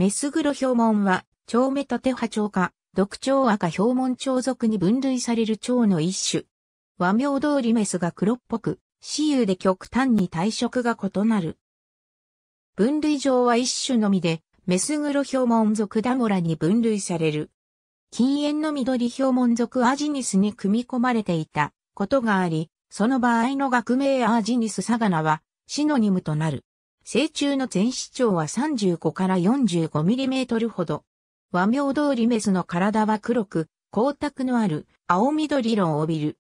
メスグロ表門は、蝶目立波蝶か、独蝶赤表門蝶属に分類される蝶の一種。和名通りメスが黒っぽく、雌雄で極端に体色が異なる。分類上は一種のみで、メスグロ表門属ダモラに分類される。禁煙の緑表門属アジニスに組み込まれていたことがあり、その場合の学名アージニスサガナはシノニムとなる。成虫の全視長は35から4 5トルほど。和名通りメスの体は黒く、光沢のある青緑色を帯びる。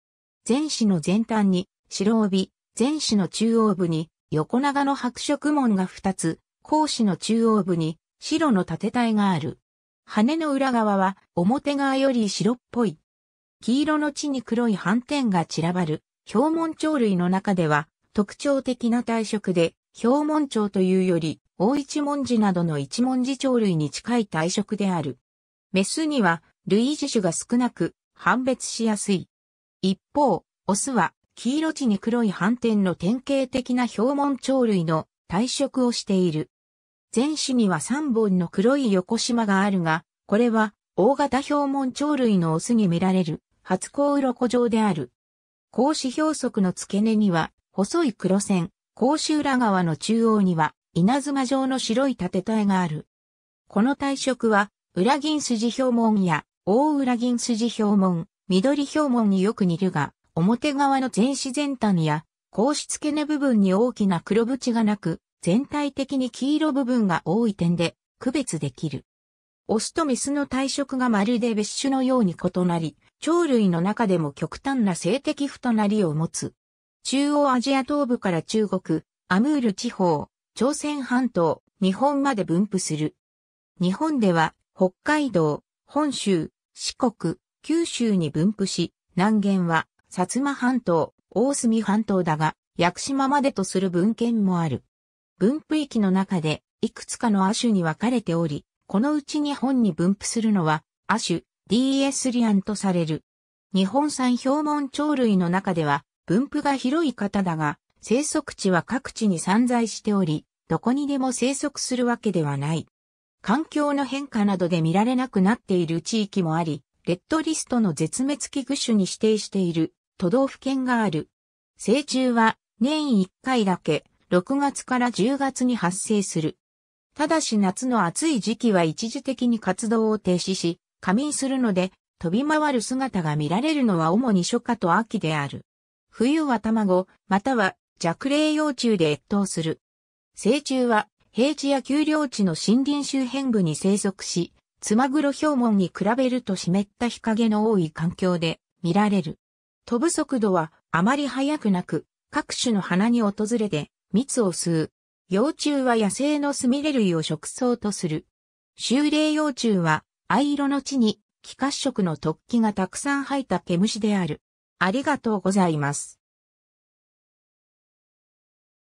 全視の前端に白帯、全視の中央部に横長の白色紋が2つ、後視の中央部に白の縦体がある。羽の裏側は表側より白っぽい。黄色の地に黒い斑点が散らばる。表紋鳥類の中では特徴的な体色で表門蝶というより、大一文字などの一文字鳥類に近い体色である。メスには類似種が少なく判別しやすい。一方、オスは黄色地に黒い斑点の典型的な表門鳥類の体色をしている。全種には3本の黒い横縞があるが、これは大型表門鳥類のオスに見られる初甲鱗状である。格子表側の付け根には細い黒線、甲州浦川の中央には稲妻状の白い建てがある。この体色は、裏銀筋表門や大裏銀筋表門、緑表門によく似るが、表側の全紙全端や、格子付け根部分に大きな黒縁がなく、全体的に黄色部分が多い点で、区別できる。オスとメスの体色がまるで別種のように異なり、鳥類の中でも極端な性的不となりを持つ。中央アジア東部から中国、アムール地方、朝鮮半島、日本まで分布する。日本では北海道、本州、四国、九州に分布し、南限は薩摩半島、大隅半島だが、屋久島までとする文献もある。分布域の中で、いくつかの亜種に分かれており、このうち日本に分布するのは、亜種、DS リアンとされる。日本産標本鳥類の中では、分布が広い方だが、生息地は各地に散在しており、どこにでも生息するわけではない。環境の変化などで見られなくなっている地域もあり、レッドリストの絶滅危惧種に指定している都道府県がある。成虫は年1回だけ6月から10月に発生する。ただし夏の暑い時期は一時的に活動を停止し、仮眠するので飛び回る姿が見られるのは主に初夏と秋である。冬は卵、または弱冷幼虫で越冬する。成虫は平地や丘陵地の森林周辺部に生息し、つまぐろ表門に比べると湿った日陰の多い環境で見られる。飛ぶ速度はあまり速くなく、各種の花に訪れて蜜を吸う。幼虫は野生のスミレ類を食草とする。修霊幼虫は藍色の地に、気褐色の突起がたくさん生えた毛虫である。ありがとうございます。